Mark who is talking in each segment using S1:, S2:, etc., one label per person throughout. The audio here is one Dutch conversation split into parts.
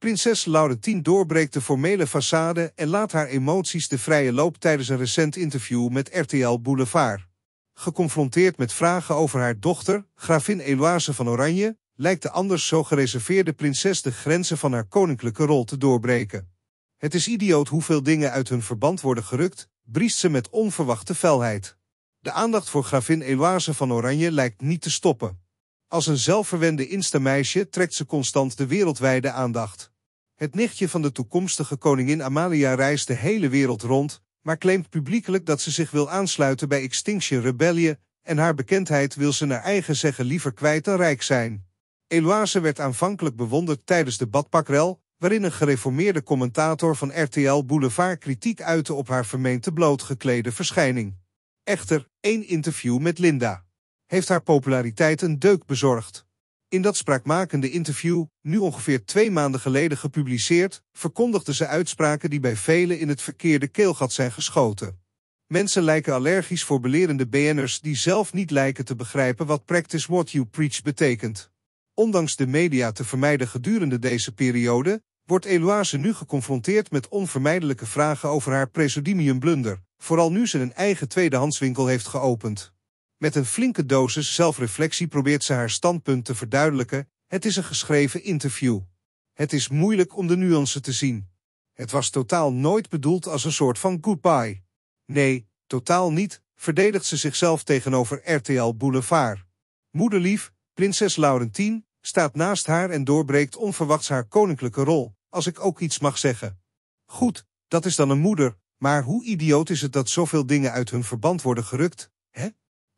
S1: Prinses Laurentien doorbreekt de formele façade en laat haar emoties de vrije loop tijdens een recent interview met RTL Boulevard. Geconfronteerd met vragen over haar dochter, gravin Eloise van Oranje, lijkt de anders zo gereserveerde prinses de grenzen van haar koninklijke rol te doorbreken. Het is idioot hoeveel dingen uit hun verband worden gerukt, briest ze met onverwachte felheid. De aandacht voor gravin Eloise van Oranje lijkt niet te stoppen. Als een zelfverwende instameisje trekt ze constant de wereldwijde aandacht. Het nichtje van de toekomstige koningin Amalia reist de hele wereld rond, maar claimt publiekelijk dat ze zich wil aansluiten bij Extinction Rebellion en haar bekendheid wil ze naar eigen zeggen liever kwijt dan rijk zijn. Eloise werd aanvankelijk bewonderd tijdens de badpakrel, waarin een gereformeerde commentator van RTL Boulevard kritiek uitte op haar vermeende blootgeklede verschijning. Echter, één interview met Linda heeft haar populariteit een deuk bezorgd. In dat spraakmakende interview, nu ongeveer twee maanden geleden gepubliceerd, verkondigde ze uitspraken die bij velen in het verkeerde keelgat zijn geschoten. Mensen lijken allergisch voor belerende BN'ers die zelf niet lijken te begrijpen wat practice what you preach betekent. Ondanks de media te vermijden gedurende deze periode, wordt Eloise nu geconfronteerd met onvermijdelijke vragen over haar presodimium blunder, vooral nu ze een eigen tweedehandswinkel heeft geopend. Met een flinke dosis zelfreflectie probeert ze haar standpunt te verduidelijken. Het is een geschreven interview. Het is moeilijk om de nuance te zien. Het was totaal nooit bedoeld als een soort van goodbye. Nee, totaal niet, verdedigt ze zichzelf tegenover RTL Boulevard. Moederlief, prinses Laurentien, staat naast haar en doorbreekt onverwachts haar koninklijke rol, als ik ook iets mag zeggen. Goed, dat is dan een moeder, maar hoe idioot is het dat zoveel dingen uit hun verband worden gerukt, hè?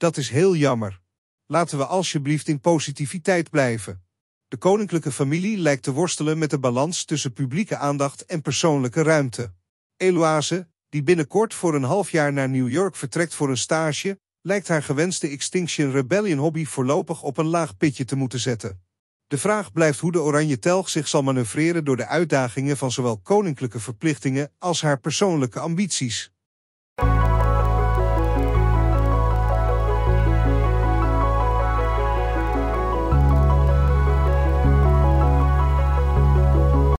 S1: Dat is heel jammer. Laten we alsjeblieft in positiviteit blijven. De koninklijke familie lijkt te worstelen met de balans tussen publieke aandacht en persoonlijke ruimte. Eloise, die binnenkort voor een half jaar naar New York vertrekt voor een stage, lijkt haar gewenste Extinction Rebellion hobby voorlopig op een laag pitje te moeten zetten. De vraag blijft hoe de Oranje Telg zich zal manoeuvreren door de uitdagingen van zowel koninklijke verplichtingen als haar persoonlijke ambities.